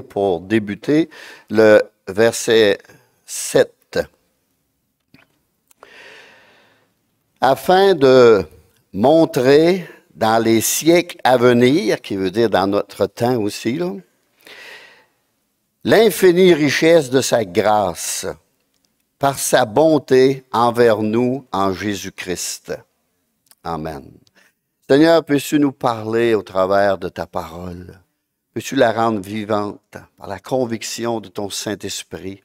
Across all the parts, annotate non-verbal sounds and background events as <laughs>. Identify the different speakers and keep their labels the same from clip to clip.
Speaker 1: pour débuter le verset 7. Afin de montrer dans les siècles à venir, qui veut dire dans notre temps aussi, l'infinie richesse de sa grâce par sa bonté envers nous en Jésus-Christ. Amen. Seigneur, puisses-tu nous parler au travers de ta parole? Peux-tu la rendre vivante par la conviction de ton Saint-Esprit?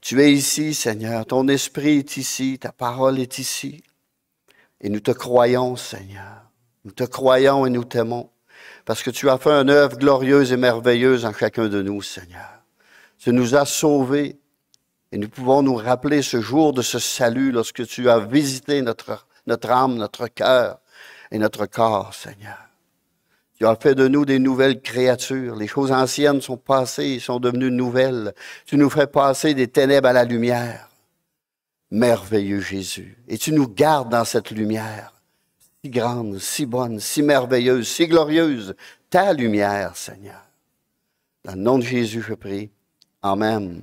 Speaker 1: Tu es ici, Seigneur, ton Esprit est ici, ta parole est ici. Et nous te croyons, Seigneur. Nous te croyons et nous t'aimons, parce que tu as fait une œuvre glorieuse et merveilleuse en chacun de nous, Seigneur. Tu nous as sauvés et nous pouvons nous rappeler ce jour de ce salut lorsque tu as visité notre, notre âme, notre cœur et notre corps, Seigneur. Tu as fait de nous des nouvelles créatures. Les choses anciennes sont passées, sont devenues nouvelles. Tu nous fais passer des ténèbres à la lumière. Merveilleux Jésus. Et tu nous gardes dans cette lumière, si grande, si bonne, si merveilleuse, si glorieuse. Ta lumière, Seigneur. Dans le nom de Jésus, je prie. Amen.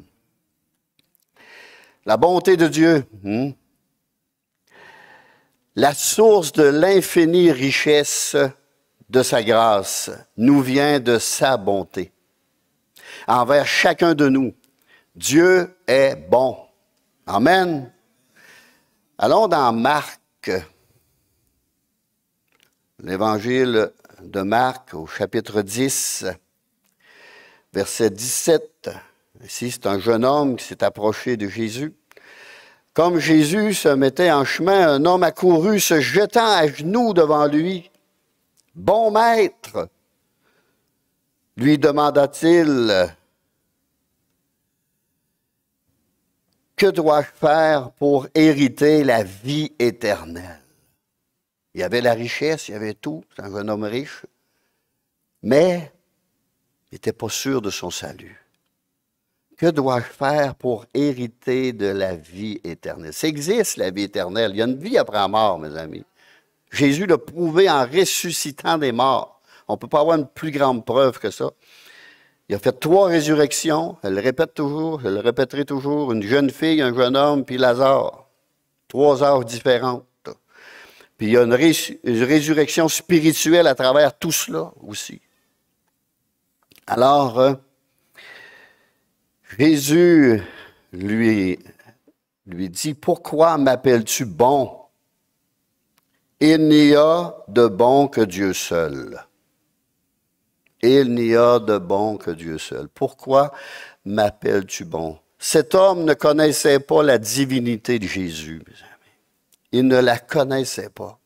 Speaker 1: La bonté de Dieu. Hmm? La source de l'infinie richesse de sa grâce nous vient de sa bonté. Envers chacun de nous, Dieu est bon. Amen. Allons dans Marc, l'évangile de Marc au chapitre 10, verset 17. Ici, c'est un jeune homme qui s'est approché de Jésus. Comme Jésus se mettait en chemin, un homme accourut, se jetant à genoux devant lui Bon maître, lui demanda-t-il, que dois-je faire pour hériter la vie éternelle? Il y avait la richesse, il y avait tout, c'est un jeune homme riche, mais il n'était pas sûr de son salut. Que dois-je faire pour hériter de la vie éternelle? Ça existe, la vie éternelle. Il y a une vie après la mort, mes amis. Jésus l'a prouvé en ressuscitant des morts. On ne peut pas avoir une plus grande preuve que ça. Il a fait trois résurrections, elle le répète toujours, elle le répéterait toujours, une jeune fille, un jeune homme, puis Lazare. Trois heures différentes. Puis il y a une, résurrection spirituelle à travers tout cela aussi. Alors, euh, Jésus lui, lui dit, pourquoi m'appelles-tu bon? Il n'y a de bon que Dieu seul. Il n'y a de bon que Dieu seul. Pourquoi m'appelles-tu bon? Cet homme ne connaissait pas la divinité de Jésus, mes amis. Il ne la connaissait pas.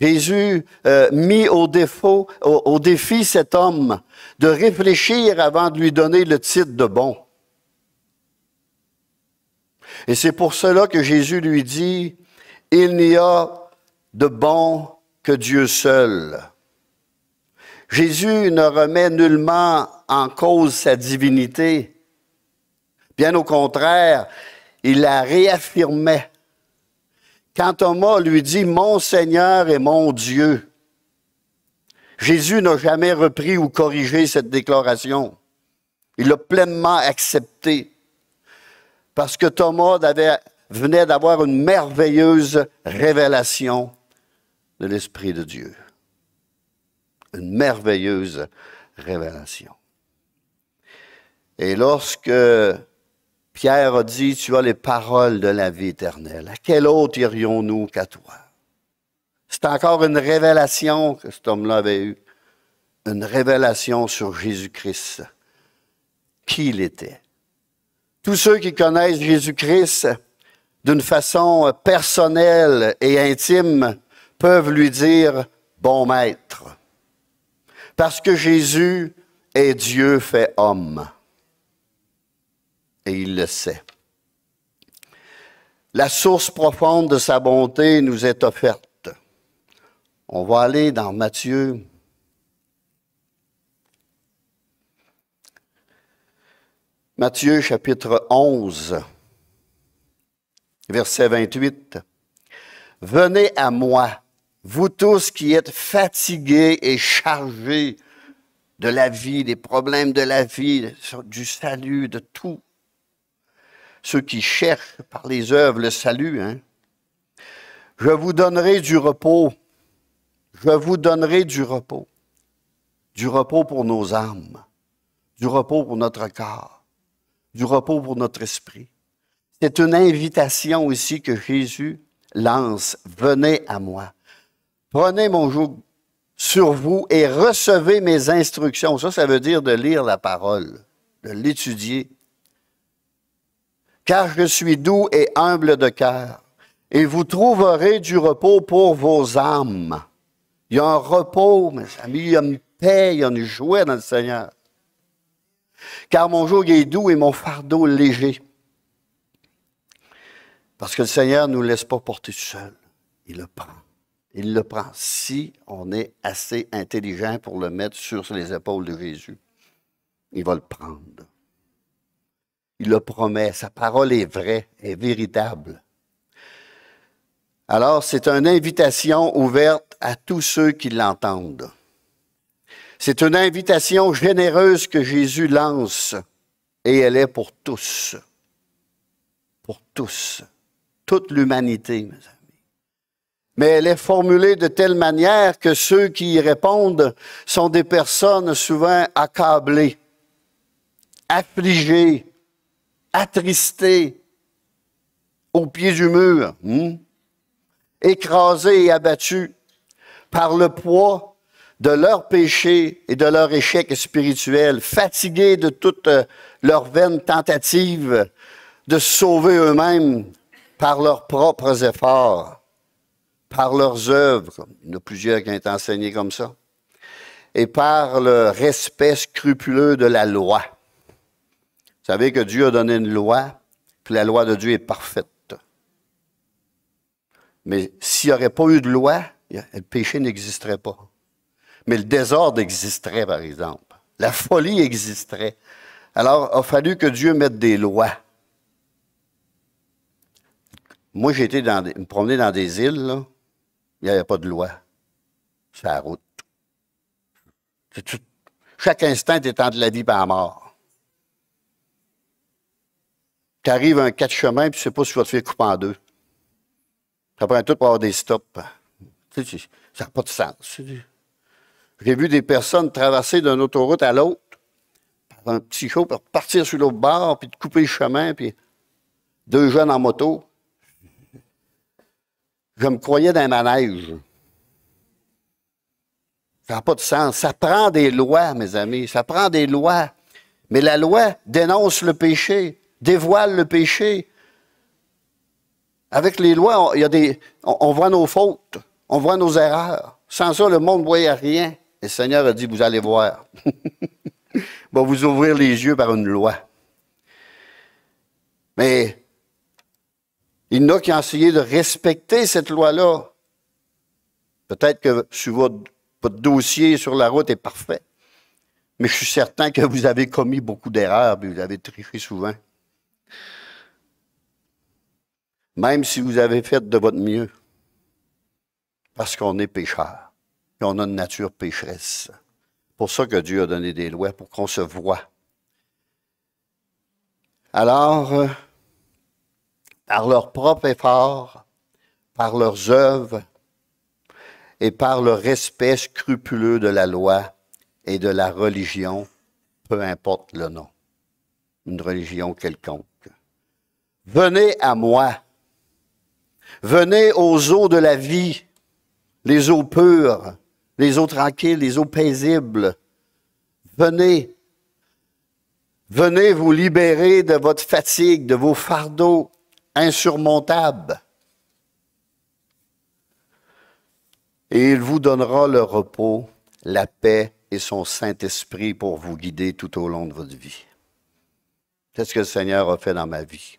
Speaker 1: Jésus euh, mit au, défaut, au, défi cet homme de réfléchir avant de lui donner le titre de bon. Et c'est pour cela que Jésus lui dit, il n'y a de bon que Dieu seul. Jésus ne remet nullement en cause sa divinité. Bien au contraire, il la réaffirmait. Quand Thomas lui dit Mon Seigneur et mon Dieu, Jésus n'a jamais repris ou corrigé cette déclaration. Il l'a pleinement acceptée parce que Thomas venait d'avoir une merveilleuse révélation de l'Esprit de Dieu. Une merveilleuse révélation. Et lorsque Pierre a dit, tu as les paroles de la vie éternelle, à quel autre irions-nous qu'à toi? C'est encore une révélation que cet homme-là avait eue, une révélation sur Jésus-Christ, qui il était. Tous ceux qui connaissent Jésus-Christ d'une façon personnelle et intime peuvent lui dire bon maître, parce que Jésus est Dieu fait homme. Et il le sait. La source profonde de sa bonté nous est offerte. On va aller dans Matthieu. Matthieu chapitre 11, verset 28. Venez à moi, vous tous qui êtes fatigués et chargés de la vie, des problèmes de la vie, du salut, de tout. Ceux qui cherchent par les œuvres le salut, hein. je vous donnerai du repos. Je vous donnerai du repos. Du repos pour nos âmes, du repos pour notre corps, du repos pour notre esprit. C'est une invitation aussi que Jésus lance. Venez à moi. Prenez mon joug sur vous et recevez mes instructions. Ça, ça veut dire de lire la parole, de l'étudier. Car je suis doux et humble de cœur, et vous trouverez du repos pour vos âmes. Il y a un repos, mes amis, il y a une paix, il y a une joie dans le Seigneur. Car mon joug est doux et mon fardeau léger. Parce que le Seigneur ne nous laisse pas porter seul, il le prend. Il le prend si on est assez intelligent pour le mettre sur les épaules de Jésus. Il va le prendre. Il le promet. Sa parole est vraie, est véritable. Alors, c'est une invitation ouverte à tous ceux qui l'entendent. C'est une invitation généreuse que Jésus lance et elle est pour tous. Pour tous. Toute l'humanité, mes amis mais elle est formulée de telle manière que ceux qui y répondent sont des personnes souvent accablées, affligées, attristées, au pied du mur, hmm, écrasées et abattues par le poids de leurs péchés et de leur échec spirituel, fatigués de toutes euh, leurs vaines tentatives de se sauver eux-mêmes par leurs propres efforts par leurs œuvres, il y en a plusieurs qui ont été enseignés comme ça, et par le respect scrupuleux de la loi. Vous savez que Dieu a donné une loi, puis la loi de Dieu est parfaite. Mais s'il n'y aurait pas eu de loi, le péché n'existerait pas. Mais le désordre existerait, par exemple. La folie existerait. Alors, il a fallu que Dieu mette des lois. Moi, j'étais, été dans me promener dans des îles, là, il n'y avait pas de loi. C'est la route. chaque instant étends de la vie par la mort. Tu arrives à un quatre chemins, puis tu ne sais pas si tu vas te faire couper en deux. Tu apprends tout pour avoir des stops. ça n'a pas de sens. J'ai vu des personnes traverser d'une autoroute à l'autre, faire un petit show, pour partir sur l'autre bord, puis de couper le chemin, puis deux jeunes en moto je me croyais dans ma manège. Ça n'a pas de sens. Ça prend des lois, mes amis. Ça prend des lois. Mais la loi dénonce le péché, dévoile le péché. Avec les lois, on, y a des, on, voit nos fautes, on voit nos erreurs. Sans ça, le monde ne voyait rien. Et le Seigneur a dit, vous allez voir. <laughs> va vous ouvrir les yeux par une loi. Mais il n'a qu'à a de respecter cette loi-là. Peut-être que sur votre, dossier sur la route est parfait, mais je suis certain que vous avez commis beaucoup d'erreurs, et vous avez triché souvent. Même si vous avez fait de votre mieux, parce qu'on est pécheur, et on a une nature pécheresse. Pour ça que Dieu a donné des lois, pour qu'on se voie. Alors, euh, par leur propre effort, par leurs œuvres et par le respect scrupuleux de la loi et de la religion, peu importe le nom, une religion quelconque. Venez à moi, venez aux eaux de la vie, les eaux pures, les eaux tranquilles, les eaux paisibles. Venez, venez vous libérer de votre fatigue, de vos fardeaux, insurmontable. Et il vous donnera le repos, la paix et son Saint-Esprit pour vous guider tout au long de votre vie. C'est ce que le Seigneur a fait dans ma vie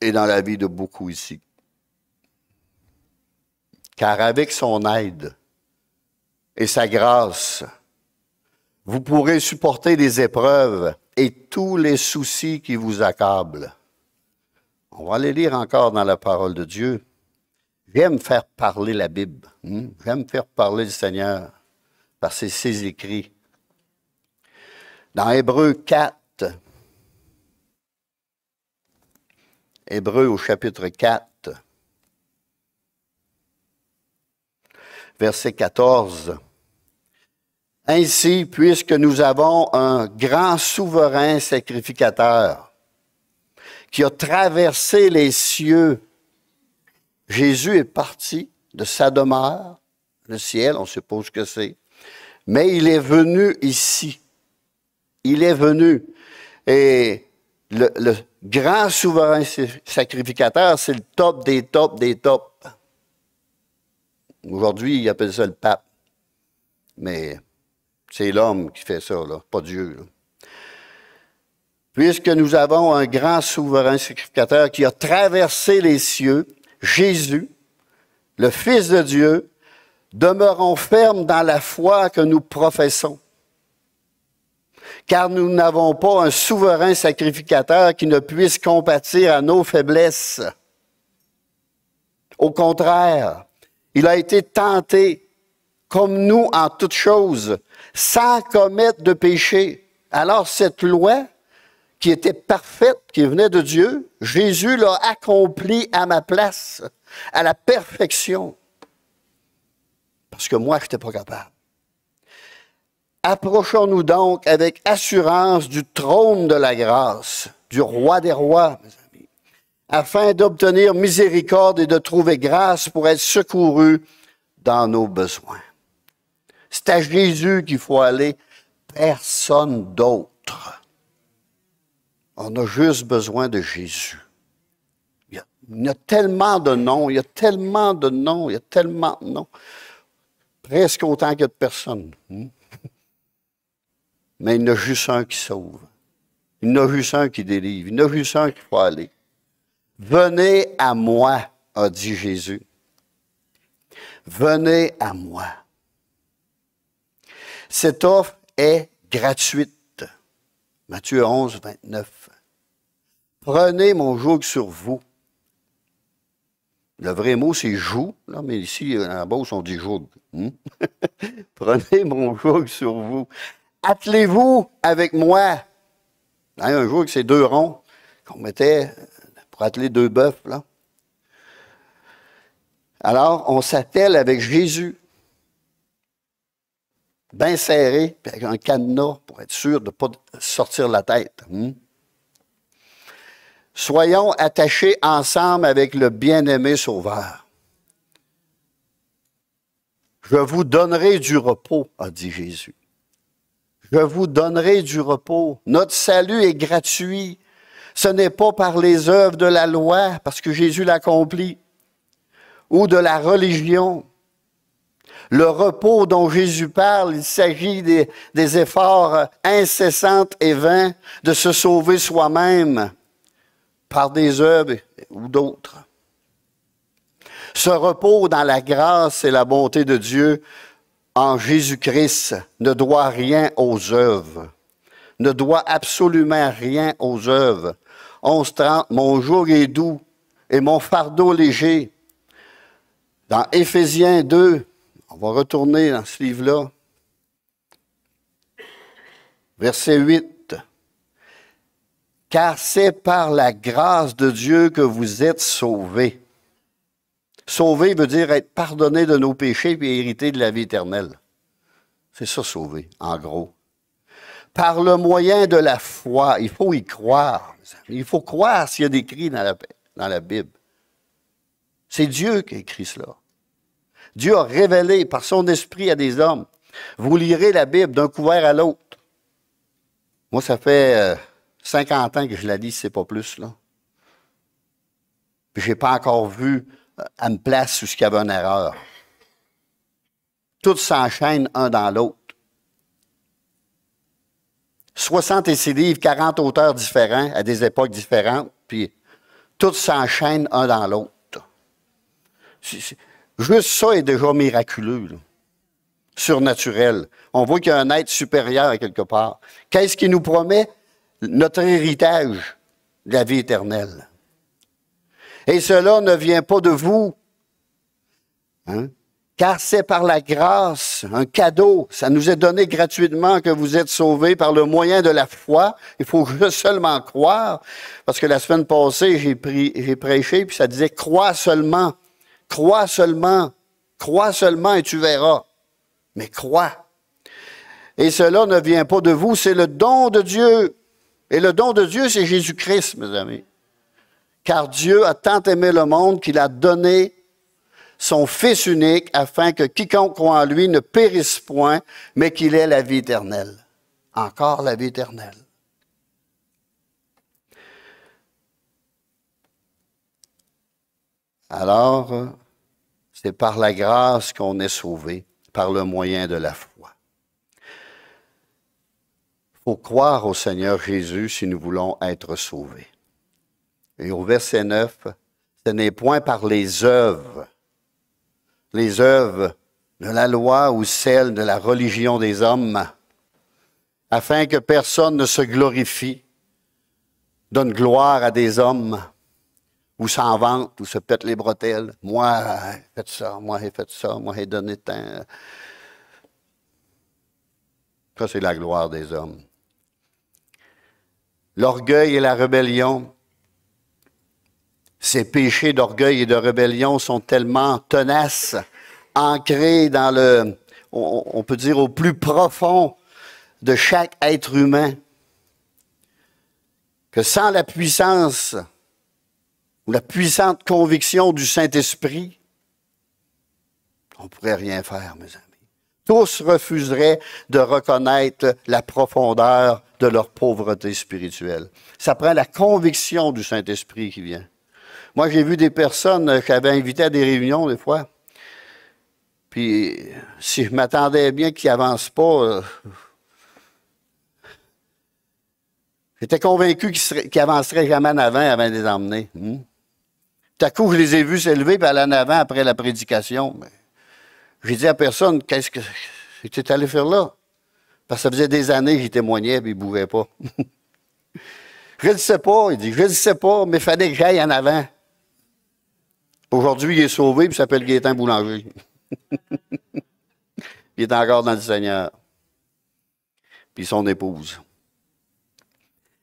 Speaker 1: et dans la vie de beaucoup ici. Car avec son aide et sa grâce, vous pourrez supporter les épreuves et tous les soucis qui vous accablent. On va aller lire encore dans la parole de Dieu. J'aime faire parler la Bible. Hmm? J'aime faire parler le Seigneur par ses, ses écrits. Dans Hébreu 4, Hébreu au chapitre 4, verset 14. Ainsi, puisque nous avons un grand souverain sacrificateur, qui a traversé les cieux. Jésus est parti de sa demeure, le ciel, on suppose que c'est, mais il est venu ici. Il est venu. Et le, grand souverain sacrificateur, c'est le top des tops des tops. Aujourd'hui, il appelle ça le pape. Mais c'est l'homme qui fait ça, là, pas Dieu puisque nous avons un grand souverain sacrificateur qui a traversé les cieux, Jésus, le Fils de Dieu, demeurons fermes dans la foi que nous professons. Car nous n'avons pas un souverain sacrificateur qui ne puisse compatir à nos faiblesses. Au contraire, il a été tenté, comme nous en toutes choses, sans commettre de péché. Alors cette loi qui était parfaite, qui venait de Dieu, Jésus l'a accompli à ma place, à la perfection. Parce que moi, je n'étais pas capable. Approchons-nous donc avec assurance du trône de la grâce, du roi des rois, mes amis, afin d'obtenir miséricorde et de trouver grâce pour être secouru dans nos besoins. C'est à Jésus qu'il faut aller, personne d'autre. On a juste besoin de Jésus. Il y, a, tellement de noms, il y a tellement de noms, il y a tellement de noms. Presque autant que de personnes. Hmm? Mais il n'y a juste un qui sauve. Il n'y a juste un qui délivre. Il n'y a juste un qui peut aller. Venez à moi, a dit Jésus. Venez à moi. Cette offre est gratuite. Matthieu 11, 29. Prenez mon joug sur vous. Le vrai mot, c'est joug. Non, mais ici, en bas on dit joug. Hmm? <laughs> Prenez mon joug sur vous. Attelez-vous avec moi. un joug, c'est deux ronds qu'on mettait pour atteler deux bœufs. Là. Alors, on s'attelle avec Jésus, bien serré, puis avec un cadenas pour être sûr de ne pas sortir la tête. Hmm? Soyons attachés ensemble avec le bien-aimé Sauveur. Je vous donnerai du repos, a dit Jésus. Je vous donnerai du repos. Notre salut est gratuit. Ce n'est pas par les œuvres de la loi, parce que Jésus l'accomplit, ou de la religion. Le repos dont Jésus parle, il s'agit des, efforts incessants et vains de se sauver soi-même par des œuvres ou d'autres. Ce repos dans la grâce et la bonté de Dieu en Jésus-Christ ne doit rien aux œuvres, ne doit absolument rien aux œuvres. 11.30, mon jour est doux et mon fardeau léger. Dans Éphésiens 2, on va retourner dans ce livre-là. Verset 8 car c'est par la grâce de Dieu que vous êtes sauvés. Sauver veut dire être pardonné de nos péchés et hériter de la vie éternelle. C'est ça, sauver, en gros. Par le moyen de la foi, il faut y croire. Il faut croire s'il y a des cris dans la, dans la Bible. C'est Dieu qui a écrit cela. Dieu a révélé par son esprit à des hommes. Vous lirez la Bible d'un couvert à l'autre. Moi, ça fait euh, 50 ans que je la lis, c'est pas plus, là. Puis j'ai pas encore vu euh, à place où il y avait une erreur. Tout s'enchaîne un dans l'autre. 66 livres, 40 auteurs différents, à des époques différentes, puis tout s'enchaîne un dans l'autre. Juste ça est déjà miraculeux, surnaturel. On voit qu'il y a un être supérieur à quelque part. Qu'est-ce qu'il nous promet? notre héritage, la vie éternelle. Et cela ne vient pas de vous, hein? car c'est par la grâce, un cadeau, ça nous est donné gratuitement que vous êtes sauvés par le moyen de la foi. Il faut <laughs> seulement croire, parce que la semaine passée, j'ai prêché, puis ça disait, crois seulement, crois seulement, crois seulement et tu verras. Mais crois. Et cela ne vient pas de vous, c'est le don de Dieu. Et le don de Dieu, c'est Jésus-Christ, mes amis. Car Dieu a tant aimé le monde qu'il a donné son Fils unique afin que quiconque croit en lui ne périsse point, mais qu'il ait la vie éternelle. Encore la vie éternelle. Alors, c'est par la grâce qu'on est sauvé, par le moyen de la foi faut croire au Seigneur Jésus si nous voulons être sauvés. Et au verset 9, ce n'est point par les œuvres, les œuvres de la loi ou celles de la religion des hommes, afin que personne ne se glorifie, donne gloire à des hommes, ou s'en vante, ou se pète les bretelles. Moi, j'ai ça, moi, j'ai fait ça, moi, j'ai donné tant. Ça, c'est la gloire des hommes l'orgueil et la rébellion. Ces péchés d'orgueil et de rébellion sont tellement tenaces, ancrés dans le, on peut dire, au plus profond de chaque être humain, que sans la puissance ou la puissante conviction du Saint-Esprit, on ne pourrait rien faire, mes amis. Tous refuseraient de reconnaître la profondeur de leur pauvreté spirituelle. Ça prend la conviction du Saint-Esprit qui vient. Moi, j'ai vu des personnes euh, que j'avais invitées à des réunions des fois. Puis, si je m'attendais bien qu'ils n'avancent pas, euh, j'étais convaincu qu'ils n'avanceraient jamais en avant avant de les emmener. Hmm? Tout à coup, je les ai vus s'élever et aller en avant après la prédication. J'ai dit à personne, qu'est-ce que tu es allé faire là? Parce que ça faisait des années que j'y témoignais, puis il ne bouvait pas. <laughs> je ne sais pas, il dit, je ne sais pas, mais il fallait que j'aille en avant. Aujourd'hui, il est sauvé, puis il s'appelle Gaétan Boulanger. <laughs> il est encore dans le Seigneur. Puis son épouse.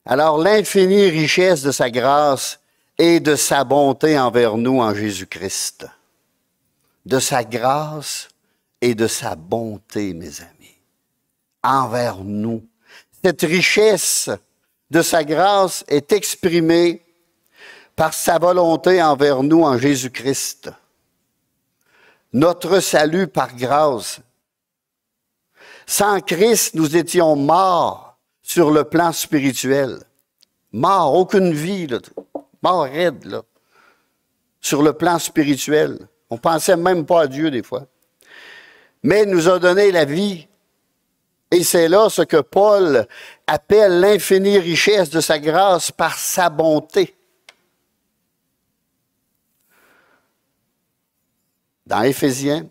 Speaker 1: Alors, l'infinie richesse de sa grâce et de sa bonté envers nous en Jésus-Christ. De sa grâce et de sa bonté, mes amis envers nous. Cette richesse de sa grâce est exprimée par sa volonté envers nous en Jésus-Christ. Notre salut par grâce. Sans Christ, nous étions morts sur le plan spirituel. Morts, aucune vie, là. morts raides, sur le plan spirituel. On pensait même pas à Dieu des fois. Mais nous a donné la vie et c'est là ce que Paul appelle l'infinie richesse de sa grâce par sa bonté. Dans Éphésiens,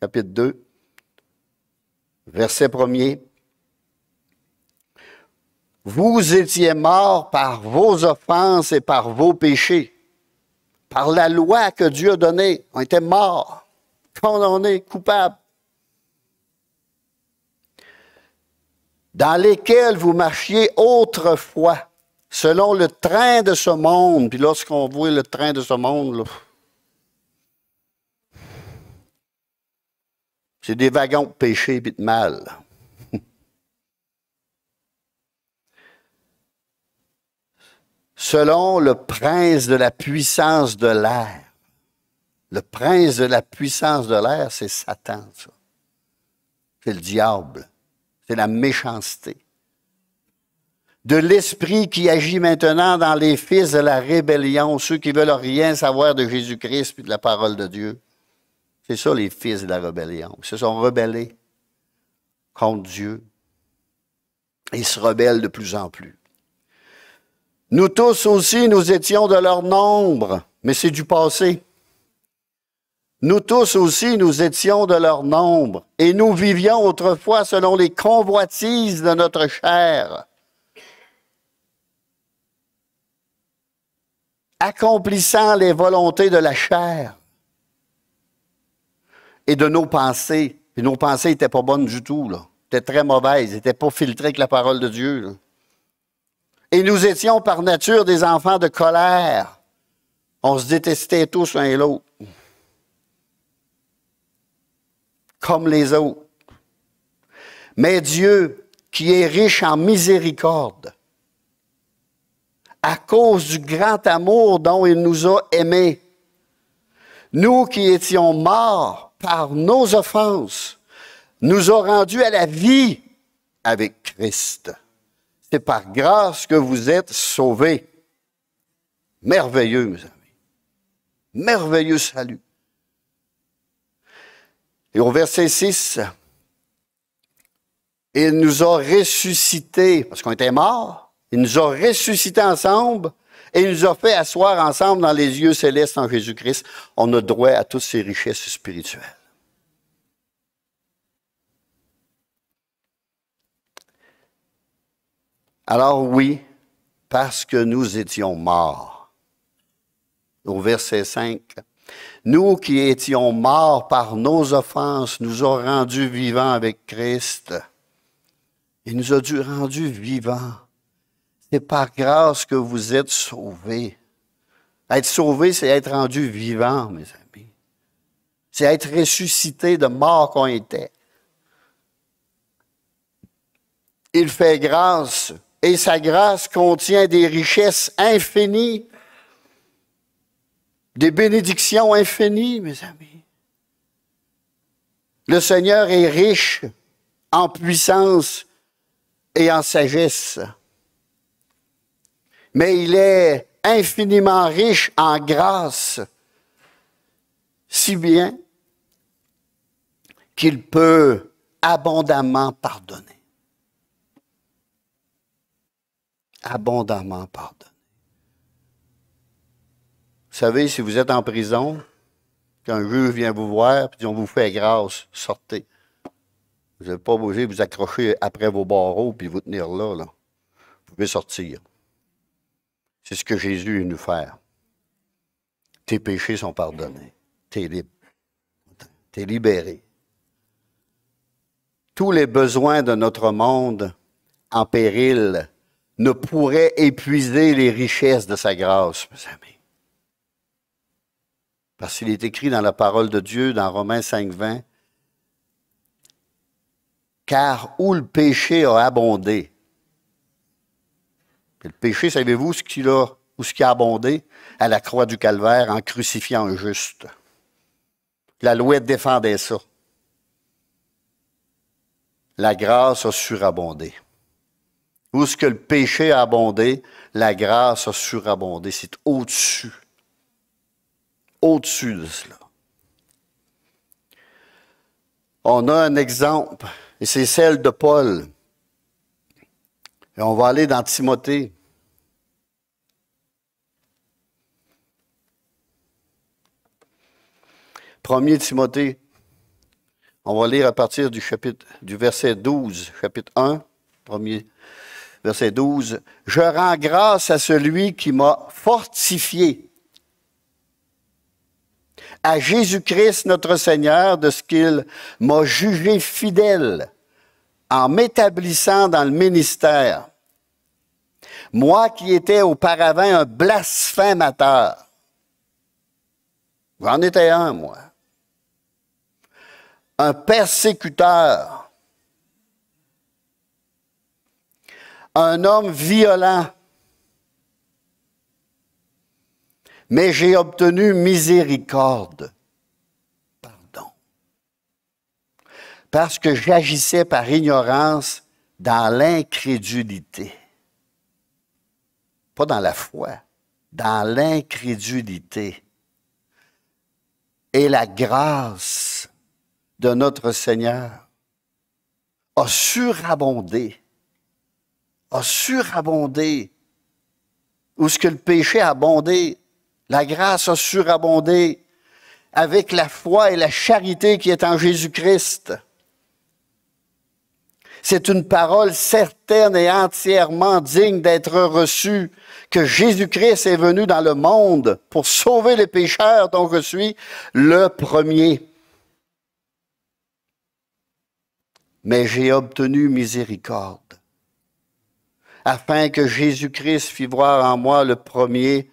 Speaker 1: chapitre 2, verset 1er, Vous étiez morts par vos offenses et par vos péchés, par la loi que Dieu a donnée. On était morts, condamnés, coupables. dans lesquels vous marchiez autrefois, selon le train de ce monde. Puis lorsqu'on voit le train de ce monde, c'est des wagons de péché de mal. <laughs> selon le prince de la puissance de l'air. Le prince de la puissance de l'air, c'est Satan, ça. C'est le diable c'est la méchanceté. De l'esprit qui agit maintenant dans les fils de la rébellion, ceux qui veulent rien savoir de Jésus-Christ et de la parole de Dieu. C'est ça, les fils de la rébellion. Ils se sont rebellés contre Dieu et ils se rebellent de plus en plus. Nous tous aussi, nous étions de leur nombre, mais c'est du passé. Nous tous aussi, nous étions de leur nombre, et nous vivions autrefois selon les convoitises de notre chair. accomplissant les volontés de la chair et de nos pensées. Et nos pensées n'étaient pas bonnes du tout, là. Étaient très mauvaises, n'étaient pas filtrées avec la parole de Dieu. Et nous étions par nature des enfants de colère. On se détestait tous l'un et l'autre. comme les autres. Mais Dieu, qui est riche en miséricorde, à cause du grand amour dont il nous a aimés, nous qui étions morts par nos offenses, nous a rendus à la vie avec Christ. C'est par grâce que vous êtes sauvés. Merveilleux, mes amis. Merveilleux salut. Et au verset 6, il nous a ressuscités, parce qu'on était morts, il nous a ressuscités ensemble et il nous a fait asseoir ensemble dans les yeux célestes en Jésus-Christ. On a droit à toutes ces richesses spirituelles. Alors oui, parce que nous étions morts. Au verset 5, nous qui étions morts par nos offenses, nous a rendus vivants avec Christ. Il nous a dû rendus vivants. C'est par grâce que vous êtes sauvés. Être sauvé, c'est être rendu vivant, mes amis. C'est être ressuscité de mort qu'on était. Il fait grâce et sa grâce contient des richesses infinies des bénédictions infinies, mes amis. Le Seigneur est riche en puissance et en sagesse, mais il est infiniment riche en grâce, si bien qu'il peut abondamment pardonner. Abondamment pardonner savez, si vous êtes en prison, qu'un juge vient vous voir puis on vous fait grâce, sortez. Vous n'avez pas obligé de vous accrocher après vos barreaux puis vous tenir là, là. Vous pouvez sortir. C'est ce que Jésus est venu faire. Tes péchés sont pardonnés. T'es libre. T'es libéré. Tous les besoins de notre monde en péril ne pourraient épuiser les richesses de sa grâce, mes amis. Parce qu'il est écrit dans la parole de Dieu, dans Romains 5, 20, car où le péché a abondé, le péché, savez-vous ce qu'il ou ce qui a abondé à la croix du calvaire en crucifiant un juste. La loi défendait ça. La grâce a surabondé. Où ce que le péché a abondé, la grâce a surabondé. C'est au-dessus au-dessus de cela. On a un exemple, et c'est celle de Paul. Et on va aller dans Timothée. Premier Timothée, on va lire à partir du chapitre, du verset 12, chapitre 1, premier, verset 12. Je rends grâce à celui qui m'a fortifié à Jésus-Christ notre Seigneur de ce qu'il m'a jugé fidèle en m'établissant dans le ministère. Moi qui étais auparavant un blasphémateur. J'en étais un, moi. Un persécuteur. Un homme violent mais j'ai obtenu miséricorde. Pardon. Parce que j'agissais par ignorance dans l'incrédulité. Pas dans la foi, dans l'incrédulité. Et la grâce de notre Seigneur a surabondé, a surabondé, où ce que le péché a abondé, la grâce a surabondé avec la foi et la charité qui est en Jésus-Christ. C'est une parole certaine et entièrement digne d'être reçue que Jésus-Christ est venu dans le monde pour sauver les pécheurs dont je suis le premier. Mais j'ai obtenu miséricorde afin que Jésus-Christ fît voir en moi le premier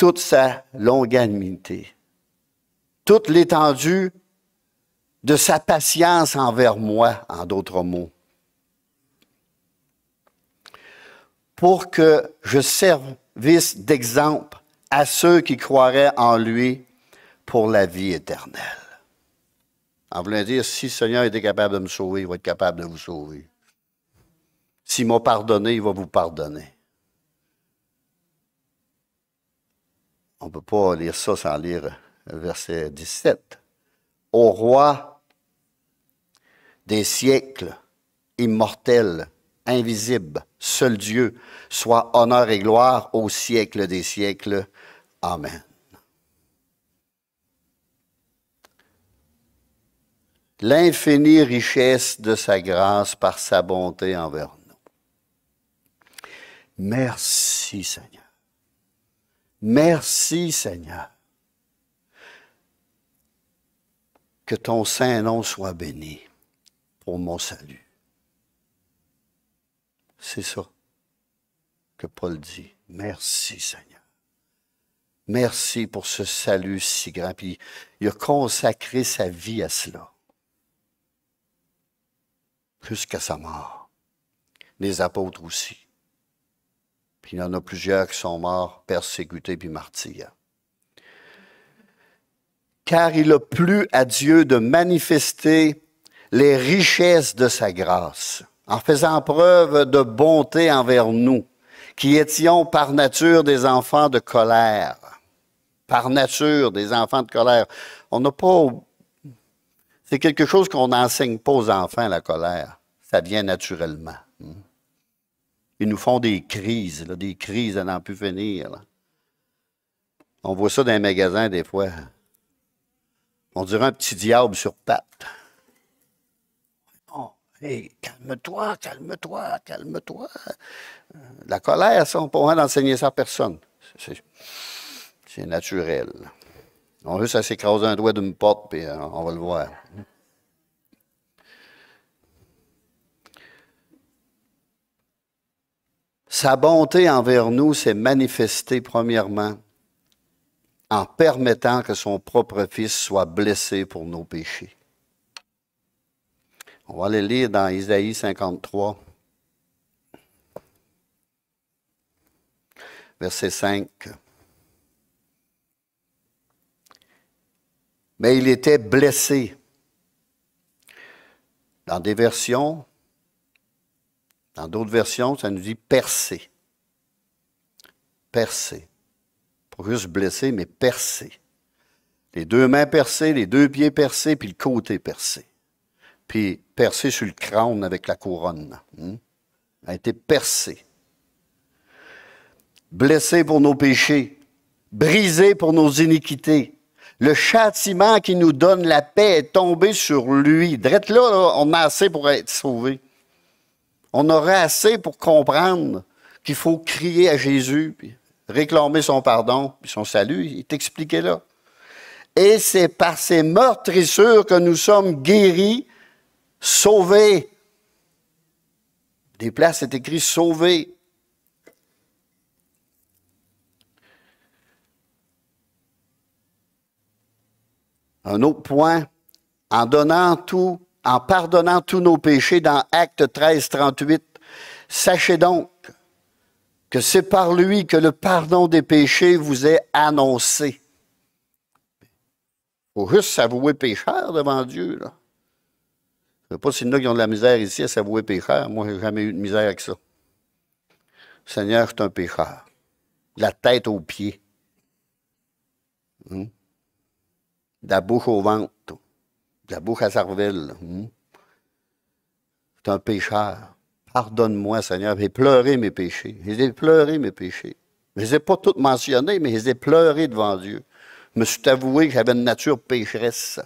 Speaker 1: toute sa longanimité, toute l'étendue de sa patience envers moi, en d'autres mots, pour que je servisse d'exemple à ceux qui croiraient en lui pour la vie éternelle. En voulant dire, si le Seigneur était capable de me sauver, il va être capable de vous sauver. S'il m'a pardonné, il va vous pardonner. On ne peut pas lire ça sans lire euh, verset 17. Au roi des siècles, immortel, invisible, seul Dieu, soit honneur et gloire au siècle des siècles. Amen. L'infinie richesse de sa grâce par sa bonté envers nous. Merci Seigneur. Merci Seigneur. Que ton saint nom soit béni pour mon salut. C'est ça que Paul dit. Merci Seigneur. Merci pour ce salut si grand. Puis il a consacré sa vie à cela. Jusqu'à sa mort. Les apôtres aussi. Puis il y en a plusieurs qui sont morts, persécutés puis martyrs. Car il a plu à Dieu de manifester les richesses de sa grâce, en faisant preuve de bonté envers nous, qui étions par nature des enfants de colère. Par nature des enfants de colère. On n'a pas. C'est quelque chose qu'on n'enseigne pas aux enfants, la colère. Ça vient naturellement. Hmm ils nous font des crises, des crises à n'en plus finir. On voit ça dans les magasins des fois. On dirait un petit diable sur patte. Oh, calme-toi, calme-toi, calme-toi. La colère, ça, on pourra enseigner ça à personne. C'est naturel. On veut ça s'écraser un doigt d'une porte, puis euh, on va le voir. Sa bonté envers nous s'est manifestée premièrement en permettant que son propre Fils soit blessé pour nos péchés. On va aller lire dans Isaïe 53, verset 5. Mais il était blessé. Dans des versions, dans d'autres versions, ça nous dit percé, percé, Pas juste blessé, mais percé. Les deux mains percées, les deux pieds percés, puis le côté percé. Puis percé sur le crâne avec la couronne. Hmm? A été percé. Blessé pour nos péchés. Brisé pour nos iniquités. Le châtiment qui nous donne la paix est tombé sur lui. Drette là on a assez pour être sauvé. On aurait assez pour comprendre qu'il faut crier à Jésus, réclamer son pardon, puis son salut. Il est là. Et c'est par ces meurtrissures que nous sommes guéris, sauvés. Des places, c'est écrit sauvés. Un autre point, en donnant tout en pardonnant tous nos péchés dans Acte 13, 38. Sachez donc que c'est par lui que le pardon des péchés vous est annoncé. Il faut juste s'avouer pécheur devant Dieu. Là. Je ne sais pas s'il y en a qui ont de la misère ici à s'avouer pécheur. Moi, je n'ai jamais eu de misère avec ça. Seigneur, est un pécheur. La tête aux pieds. Hmm? la bouche au ventre la bouche à cervelle. Hmm? C'est un pécheur. Pardonne-moi, Seigneur. J'ai pleuré mes péchés. J'ai pleuré mes péchés. Je ne les ai pas toutes mentionnés, mais j'ai pleuré devant Dieu. Je me suis avoué que j'avais une nature pécheresse.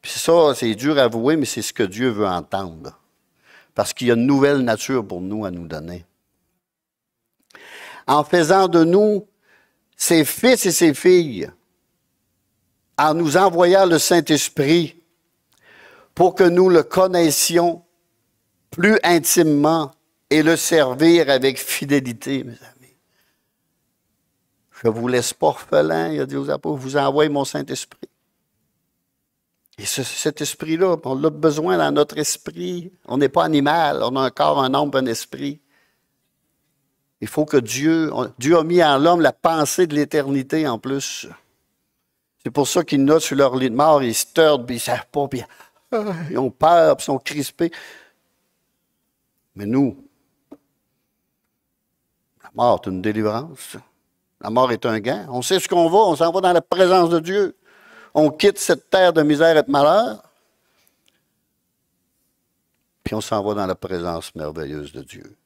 Speaker 1: Puis ça, c'est dur à avouer, mais c'est ce que Dieu veut entendre. Parce qu'il y a une nouvelle nature pour nous à nous donner. En faisant de nous ses fils et ses filles, en nous envoyant le Saint-Esprit, pour que nous le connaissions plus intimement et le servir avec fidélité, mes amis. Je vous laisse pas il a dit aux apôtres, vous envoie mon Saint-Esprit. Et cet esprit-là, on l'a besoin dans notre esprit. On n'est pas animal, on a un corps, un homme, un esprit. Il faut que Dieu, Dieu a mis en l'homme la pensée de l'éternité en plus. C'est pour ça qu'ils note sur leur lit de mort, ils se tordent, puis ils ne savent pas, bien ils ont peur, ils sont crispés. Mais nous, la mort est une délivrance. La mort est un gain. On sait ce qu'on va, on s'en va dans la présence de Dieu. On quitte cette terre de misère et de malheur, puis on s'en va dans la présence merveilleuse de Dieu.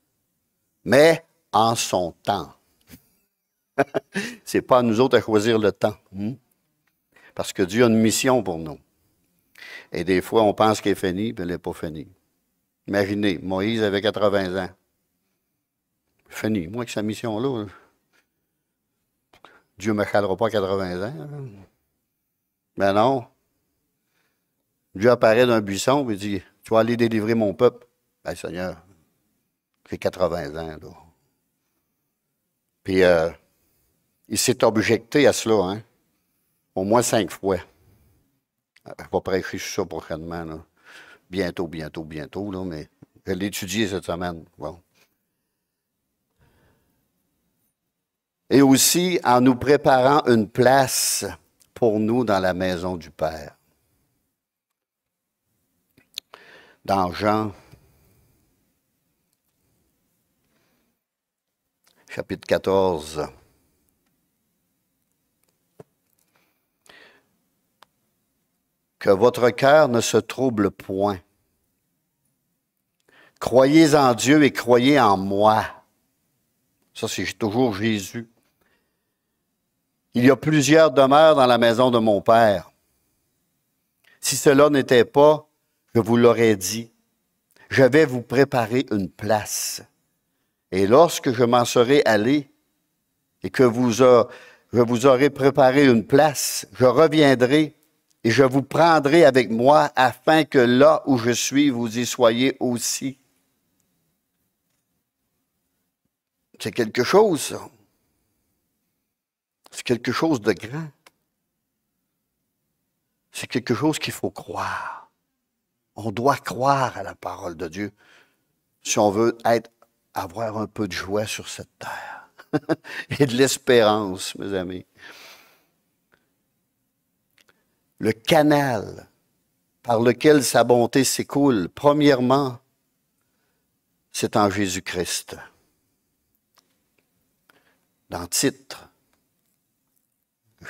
Speaker 1: Mais en son temps. <laughs> C'est pas à nous autres à choisir le temps. Hmm? Parce que Dieu a une mission pour nous. Et des fois, on pense qu'elle est finie, puis elle n'est pas finie. Imaginez, Moïse avait 80 ans. Fini, moi, avec sa mission-là. Dieu ne me calera pas à 80 ans. Mais ben non. Dieu apparaît d'un buisson et dit Tu vas aller délivrer mon peuple. Ben, Seigneur, j'ai 80 ans, Puis, euh, il s'est objecté à cela, hein, au moins cinq fois. Je vais pas sur ça prochainement. Bientôt, bientôt, bientôt, là, mais je vais l'étudier cette semaine. Et aussi en nous préparant une place pour nous dans la maison du Père. Dans Jean, chapitre 14. que votre cœur ne se trouble point. Croyez en Dieu et croyez en moi. Ça, c'est toujours Jésus. Il y a plusieurs demeures dans la maison de mon Père. Si cela n'était pas, je vous l'aurais dit. Je vais vous préparer une place. Et lorsque je m'en serai allé et que je vous aurai préparé une place, je reviendrai et je vous prendrai avec moi afin que là où je suis, vous y soyez aussi. C'est quelque chose, ça. C'est quelque chose de grand. C'est quelque chose qu'il faut croire. On doit croire à la parole de Dieu si on veut être, avoir un peu de joie sur cette terre <laughs> et de l'espérance, mes amis le canal par lequel sa bonté s'écoule, premièrement, c'est en Jésus-Christ. Dans Titre,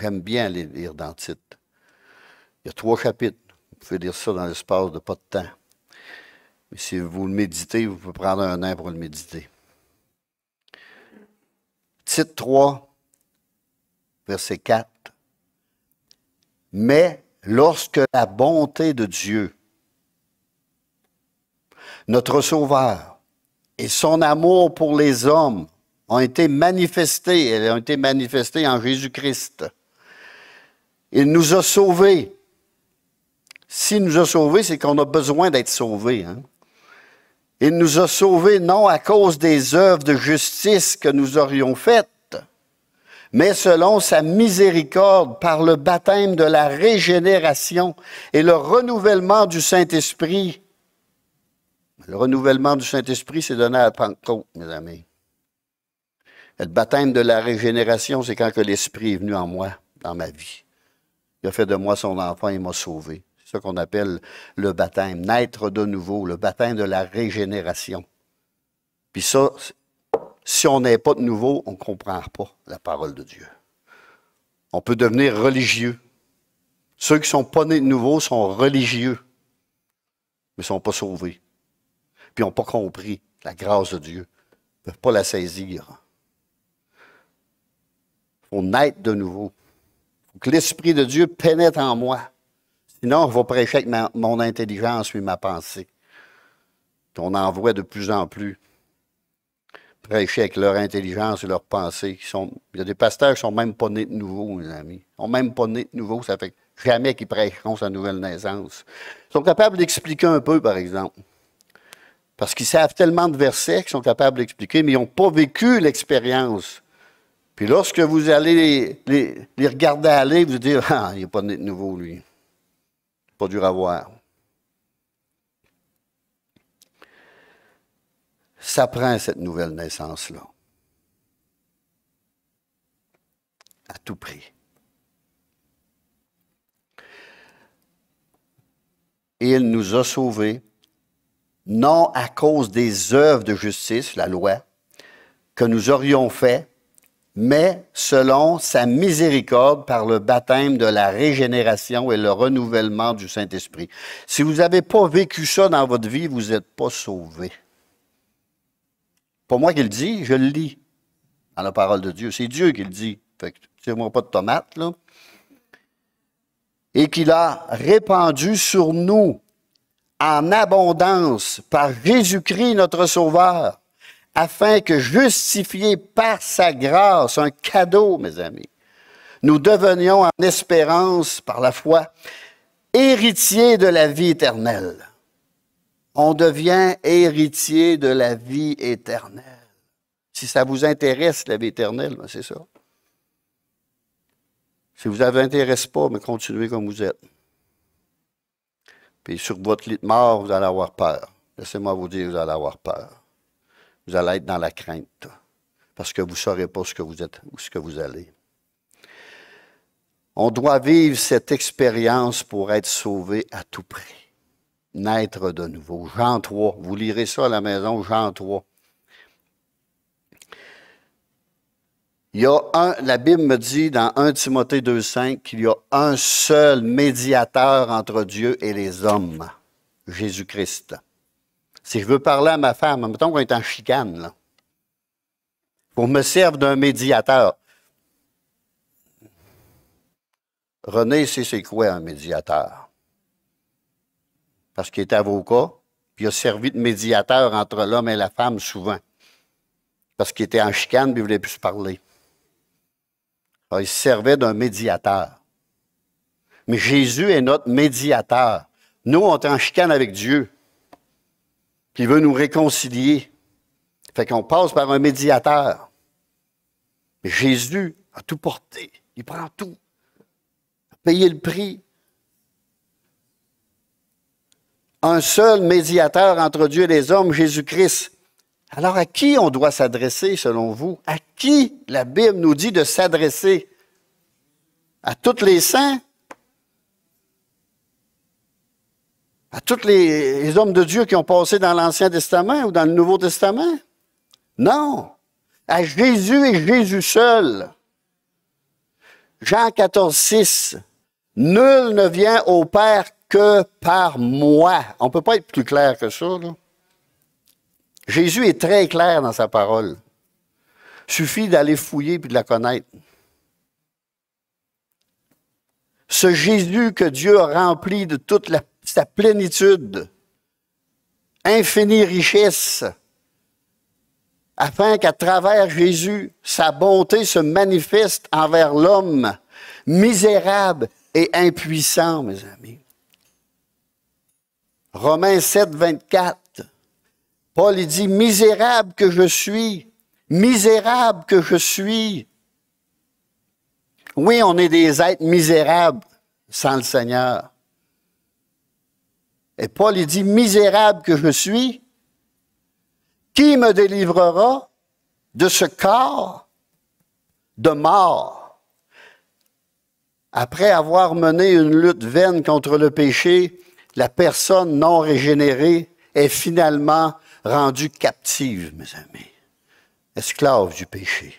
Speaker 1: j'aime bien les lire dans Titre. Il y a trois chapitres. Vous pouvez lire ça dans l'espace de pas de temps. Mais si vous le méditez, vous pouvez prendre un an pour le méditer. Titre 3, verset 4. Mais lorsque la bonté de Dieu, notre Sauveur, et son amour pour les hommes ont été manifestés, elles ont été manifestées en Jésus-Christ. Il nous a sauvés. S'il nous a sauvés, c'est qu'on a besoin d'être sauvés. Hein. Il nous a sauvés non à cause des œuvres de justice que nous aurions faites, mais selon sa miséricorde par le baptême de la régénération et le renouvellement du Saint-Esprit. Le renouvellement du Saint-Esprit, c'est donné à Pentecôte, mes amis. Le baptême de la régénération, c'est quand que l'Esprit est venu en moi, dans ma vie. Il a fait de moi son enfant et m'a sauvé. C'est ça qu'on appelle le baptême, naître de nouveau, le baptême de la régénération. Puis ça, si on n'est pas de nouveau, on ne comprend pas la parole de Dieu. On peut devenir religieux. Ceux qui ne sont pas nés de nouveau sont religieux, mais ne sont pas sauvés. Puis n'ont pas compris la grâce de Dieu. Ils ne peuvent pas la saisir. Il faut naître de nouveau. Il faut que l'Esprit de Dieu pénètre en moi. Sinon, on va prêcher avec mon intelligence et ma pensée. Puis on en voit de plus en plus prêcher avec leur intelligence et leur pensée. il y a des pasteurs qui ne sont même pas nés de nouveau, mes amis. Ils sont même pas nés de nouveau, ça fait jamais qu'ils prêcheront sa nouvelle naissance. Ils sont capables d'expliquer un peu, par exemple. Parce qu'ils savent tellement de versets qu'ils sont capables d'expliquer, mais ils n'ont pas vécu l'expérience. Puis lorsque vous allez les, regarder aller, vous dire, ah, il n'est pas né de nouveau, lui. Pas dur à voir. ça prend cette nouvelle naissance-là. À tout prix. Il nous a sauvés, non à cause des œuvres de justice, la loi, que nous aurions fait, mais selon sa miséricorde par le baptême de la régénération et le renouvellement du Saint-Esprit. Si vous n'avez pas vécu ça dans votre vie, vous n'êtes pas sauvés. Pour moi qui le dis, je le lis dans la parole de Dieu. C'est Dieu qui le dit. Fait que tire-moi pas de tomates, là. Et qu'il a répandu sur nous en abondance par Jésus-Christ notre Sauveur, afin que justifiés par sa grâce, un cadeau, mes amis, nous devenions en espérance par la foi héritiers de la vie éternelle on devient héritier de la vie éternelle. Si ça vous intéresse, la vie éternelle, ben, c'est ça. Si vous ne intéresse pas, mais ben, continuez comme vous êtes. Puis sur votre lit de mort, vous allez avoir peur. Laissez-moi vous dire, vous allez avoir peur. Vous allez être dans la crainte, parce que vous ne saurez pas ce que vous êtes ou ce que vous allez. On doit vivre cette expérience pour être sauvé à tout prix naître de nouveau. Jean 3, vous lirez ça à la maison, Jean 3. Il y a la Bible me dit dans 1 Timothée 2,5 qu'il y a un seul médiateur entre Dieu et les hommes, Jésus-Christ. Si je veux parler à ma femme, mettons qu'on est en chicane, pour me servir d'un médiateur. René, c'est quoi un médiateur? parce qu'il était avocat, puis il a servi de médiateur entre l'homme et la femme souvent, parce qu'il était en chicane, puis il ne voulait plus se parler. Alors, il servait d'un médiateur. Mais Jésus est notre médiateur. Nous, on est en chicane avec Dieu, puis il veut nous réconcilier. Fait qu'on passe par un médiateur. Mais Jésus a tout porté. Il prend tout. Il a payé le prix. un seul médiateur entre Dieu et les hommes, Jésus-Christ. Alors à qui on doit s'adresser selon vous? À qui la Bible nous dit de s'adresser? À tous les saints? À tous les, hommes de Dieu qui ont passé dans l'Ancien Testament ou dans le Nouveau Testament? Non, à Jésus et Jésus seul. Jean 14, 6. Nul ne vient au Père que par moi. On ne peut pas être plus clair que ça. Jésus est très clair dans sa parole. Suffit d'aller fouiller puis de la connaître. Ce Jésus que Dieu a rempli de toute sa plénitude, infinie richesse, afin qu'à travers Jésus, sa bonté se manifeste envers l'homme misérable et impuissant, mes amis. Romains 7, 24. Paul dit, misérable que je suis, misérable que je suis. Oui, on est des êtres misérables sans le Seigneur. Et Paul dit, misérable que je suis, qui me délivrera de ce corps de mort? Après avoir mené une lutte vaine contre le péché, la personne non régénérée est finalement rendue captive, mes amis, esclave du péché.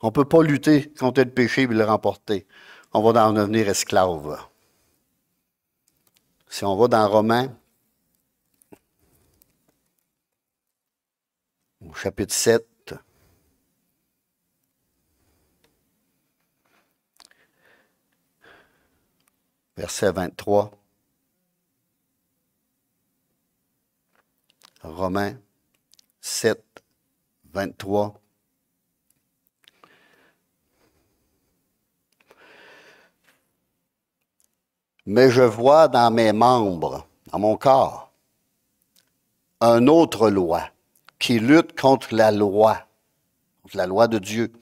Speaker 1: On ne peut pas lutter contre le péché et le remporter. On va en devenir esclave. Si on va dans Romains, au chapitre 7, verset 23. Romains 7, 23. Mais je vois dans mes membres, dans mon corps, une autre loi qui lutte contre la loi, contre la loi de Dieu,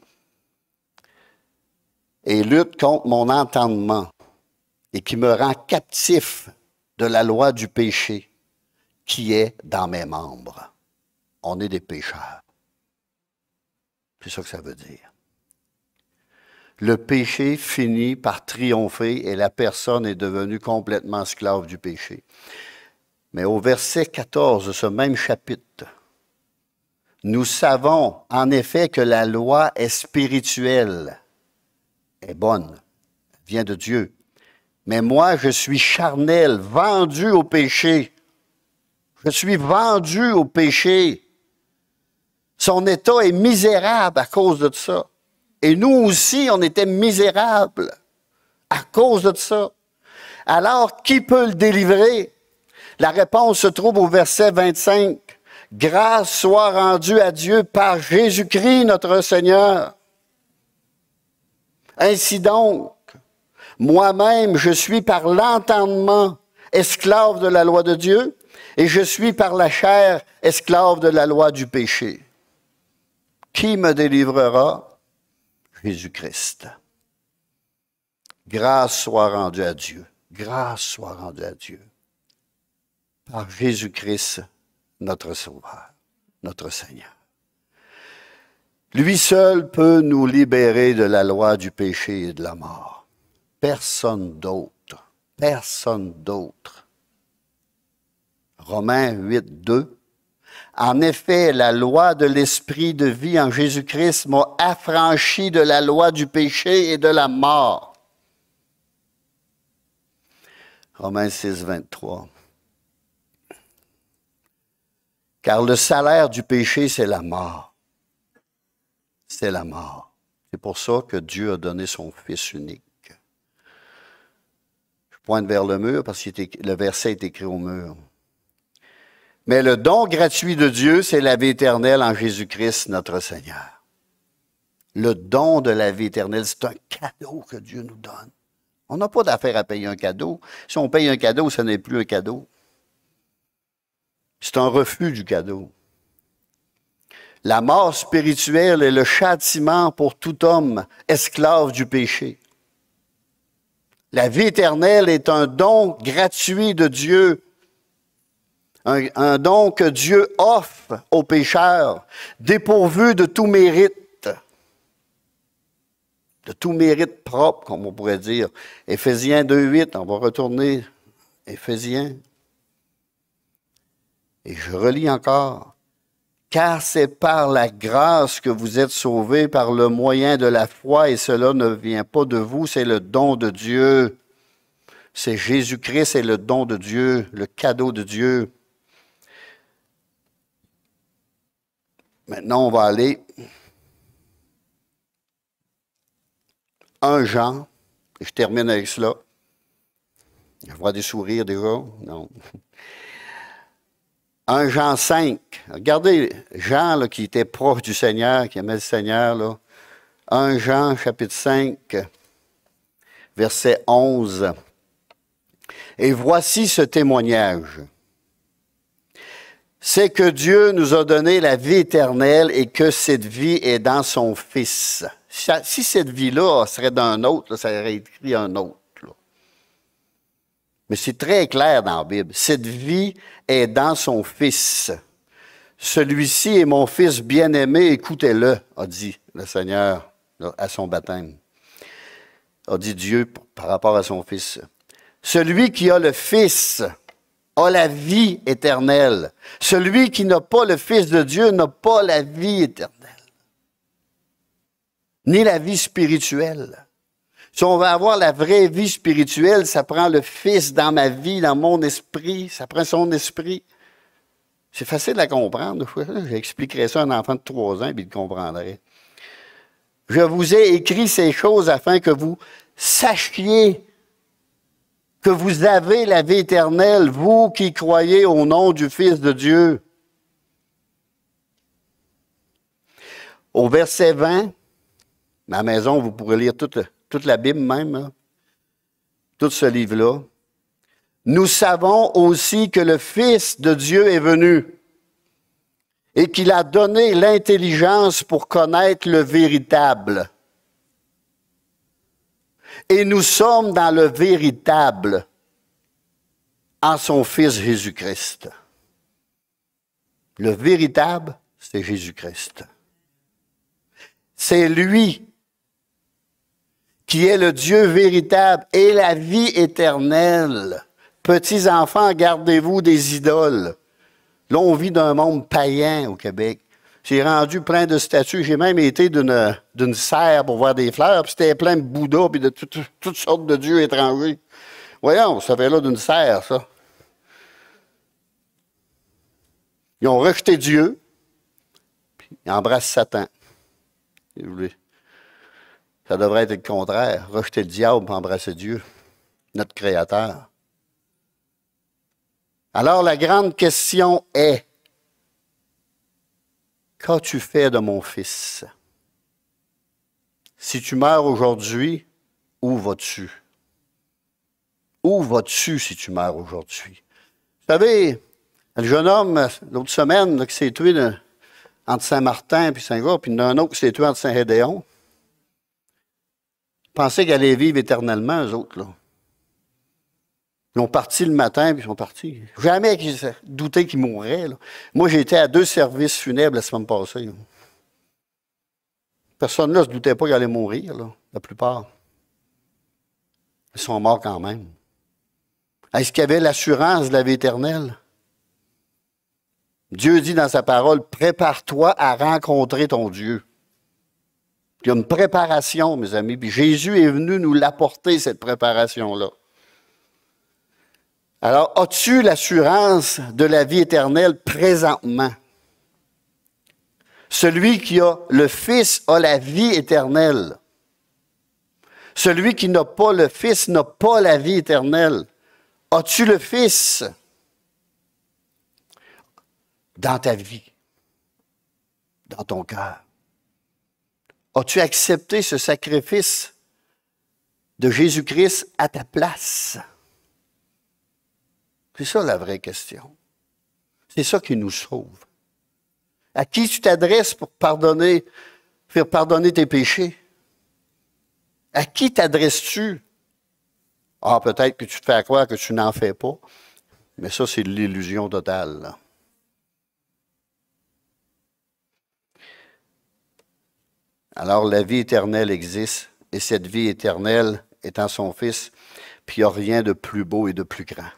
Speaker 1: et lutte contre mon entendement, et qui me rend captif de la loi du péché qui est dans mes membres. On est des pécheurs. C'est ça que ça veut dire. Le péché finit par triompher et la personne est devenue complètement esclave du péché. Mais au verset 14 de ce même chapitre, nous savons en effet que la loi est spirituelle, est bonne, vient de Dieu. Mais moi, je suis charnel, vendu au péché. Je suis vendu au péché. Son état est misérable à cause de ça. Et nous aussi, on était misérables à cause de ça. Alors, qui peut le délivrer? La réponse se trouve au verset 25. Grâce soit rendue à Dieu par Jésus-Christ notre Seigneur. Ainsi donc, moi-même, je suis par l'entendement esclave de la loi de Dieu, et je suis par la chair esclave de la loi du péché. Qui me délivrera? Jésus-Christ. Grâce soit rendue à Dieu. Grâce soit rendue à Dieu. Par Jésus-Christ, notre Sauveur, notre Seigneur. Lui seul peut nous libérer de la loi du péché et de la mort. Personne d'autre. Personne d'autre. Romains 8, 2. En effet, la loi de l'esprit de vie en Jésus-Christ m'a affranchi de la loi du péché et de la mort. Romains 6, 23. Car le salaire du péché, c'est la mort. C'est la mort. C'est pour ça que Dieu a donné son Fils unique. Je pointe vers le mur parce que le verset est écrit au mur. Mais le don gratuit de Dieu, c'est la vie éternelle en Jésus-Christ notre Seigneur. Le don de la vie éternelle, c'est un cadeau que Dieu nous donne. On n'a pas d'affaire à payer un cadeau. Si on paye un cadeau, ce n'est plus un cadeau. C'est un refus du cadeau. La mort spirituelle est le châtiment pour tout homme esclave du péché. La vie éternelle est un don gratuit de Dieu un, don que Dieu offre aux pécheurs, dépourvu de tout mérite de tout mérite propre, comme on pourrait dire. Éphésiens 2.8, on va retourner. Éphésiens. Et je relis encore. Car c'est par la grâce que vous êtes sauvés, par le moyen de la foi, et cela ne vient pas de vous, c'est le don de Dieu. C'est Jésus-Christ, c'est le don de Dieu, le cadeau de Dieu. Maintenant, on va aller 1 Jean, je termine avec cela. Je vois des sourires déjà. Non. 1 Jean 5. Regardez Jean qui était proche du Seigneur, qui aimait le Seigneur. Là. 1 Jean chapitre 5, verset 11. Et voici ce témoignage c'est que Dieu nous a donné la vie éternelle et que cette vie est dans son Fils. Si cette vie-là serait d'un autre, ça serait écrit un autre. Mais c'est très clair dans la Bible. Cette vie est dans son Fils. Celui-ci est mon Fils bien-aimé, écoutez-le, a dit le Seigneur à son baptême. A dit Dieu par rapport à son Fils. Celui qui a le Fils, a la vie éternelle. Celui qui n'a pas le Fils de Dieu n'a pas la vie éternelle, ni la vie spirituelle. Si on veut avoir la vraie vie spirituelle, ça prend le Fils dans ma vie, dans mon esprit, ça prend son esprit. C'est facile à comprendre. J'expliquerai ça à un enfant de trois ans, puis il comprendrait. Je vous ai écrit ces choses afin que vous sachiez que vous avez la vie éternelle, vous qui croyez au nom du Fils de Dieu. Au verset 20, ma maison, vous pourrez lire toute, la Bible même, hein, tout ce livre-là. Nous savons aussi que le Fils de Dieu est venu et qu'il a donné l'intelligence pour connaître le véritable et nous sommes dans le véritable en son Fils Jésus-Christ. Le véritable, c'est Jésus-Christ. C'est lui qui est le Dieu véritable et la vie éternelle. Petits enfants, gardez-vous des idoles. Là, on vit d'un monde païen au Québec. J'ai rendu plein de statues. J'ai même été d'une serre pour voir des fleurs. Puis c'était plein de Bouddha, puis de toutes sortes de dieux étrangers. Voyons, ça fait là d'une serre, ça. Ils ont rejeté Dieu, puis ils embrassent Satan. Ça devrait être le contraire. Rejeter le diable pour embrasser Dieu, notre Créateur. Alors la grande question est, Qu'as-tu fait de mon fils? Si tu meurs aujourd'hui, où vas-tu? Où vas-tu si tu meurs aujourd'hui? Vous savez, un jeune homme, l'autre semaine, qui s'est tué entre Saint-Martin et saint gervais, puis un autre qui s'est tué entre Saint-Hédéon, pensait qu'il allait vivre éternellement, eux autres. Là. Ils ont parti le matin, puis ils sont partis. Jamais qu'ils doutaient qu'ils mourraient. Moi, j'ai été à deux services funèbres la semaine passée. Personne ne se doutait pas qu'il allait mourir, la plupart. Ils sont morts quand même. Est-ce qu'il y avait l'assurance de la vie éternelle? Dieu dit dans sa parole, prépare-toi à rencontrer ton Dieu. Il y a une préparation, mes amis, Jésus est venu nous l'apporter, cette préparation-là. Alors, as-tu l'assurance de la vie éternelle présentement? Celui qui a le Fils a la vie éternelle. Celui qui n'a pas le Fils n'a pas la vie éternelle. As-tu le Fils dans ta vie, dans ton cœur? As-tu accepté ce sacrifice de Jésus-Christ à ta place? C'est ça la vraie question. C'est ça qui nous sauve. À qui tu t'adresses pour pardonner, faire pardonner tes péchés? À qui t'adresses-tu? Ah, peut-être que tu te fais croire que tu n'en fais pas, mais ça, c'est l'illusion totale. Alors la vie éternelle existe, et cette vie éternelle est en son Fils, puis il n'y a rien de plus beau et de plus grand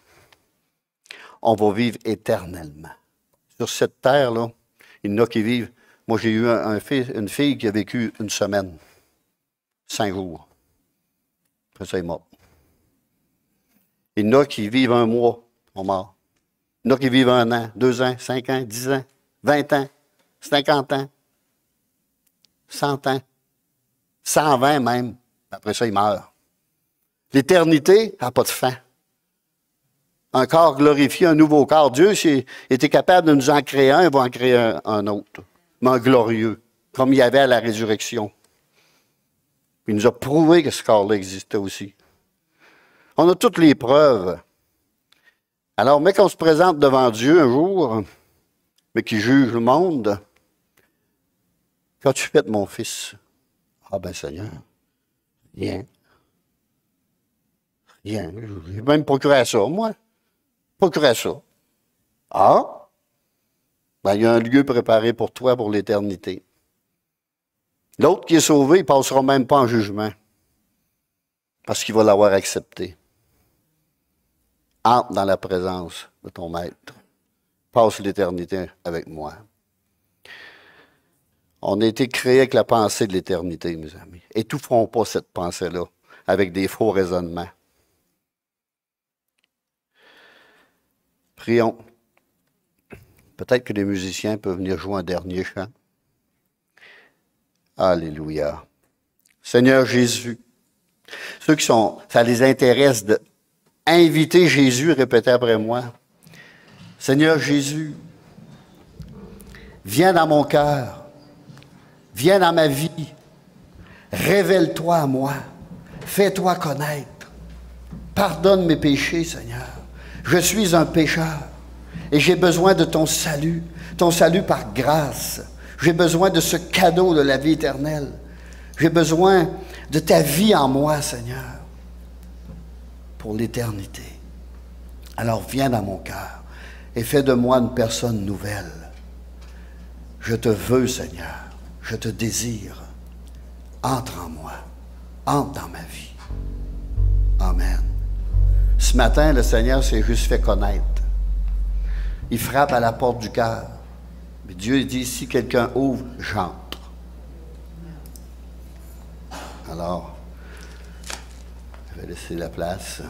Speaker 1: on va vivre éternellement. Sur cette terre-là, il y en a qui vivent. Moi, j'ai eu une fille qui a vécu une semaine, cinq jours. Après ça, elle est morte. Il y en a qui vivent un mois, on meurt. Il y en a qui vivent un an, deux ans, cinq ans, dix ans, vingt ans, cinquante ans, cent ans, cent vingt même. Après ça, ils meurent. L'éternité n'a pas de fin un corps glorifié, un nouveau corps. Dieu était capable de nous en créer un, il va en créer un, autre, mais un glorieux, comme il y avait à la résurrection. Il nous a prouvé que ce corps-là existait aussi. On a toutes les preuves. Alors, mais qu'on se présente devant Dieu un jour, mais qui juge le monde, quand tu fait de mon fils, ah ben Seigneur, rien. Rien. J'ai même procurer à ça, moi ça. Ah, ben, il y a un lieu préparé pour toi pour l'éternité. L'autre qui est sauvé, ne passera même pas en jugement parce qu'il va l'avoir accepté. Entre dans la présence de ton Maître. Passe l'éternité avec moi. On a été créé avec la pensée de l'éternité, mes amis. Étouffons pas cette pensée-là avec des faux raisonnements. Peut-être que les musiciens peuvent venir jouer un dernier chant. Alléluia. Seigneur Jésus, ceux qui sont, ça les intéresse d'inviter Jésus, répétez après moi. Seigneur Jésus, viens dans mon cœur, viens dans ma vie, révèle-toi à moi, fais-toi connaître, pardonne mes péchés, Seigneur. Je suis un pécheur et j'ai besoin de ton salut, ton salut par grâce. J'ai besoin de ce cadeau de la vie éternelle. J'ai besoin de ta vie en moi, Seigneur, pour l'éternité. Alors viens dans mon cœur et fais de moi une personne nouvelle. Je te veux, Seigneur. Je te désire. Entre en moi. Entre dans ma vie. Amen. Ce matin, le Seigneur s'est juste fait connaître. Il frappe à la porte du cœur. Mais Dieu dit, si quelqu'un ouvre, j'entre. Alors, je vais laisser la place.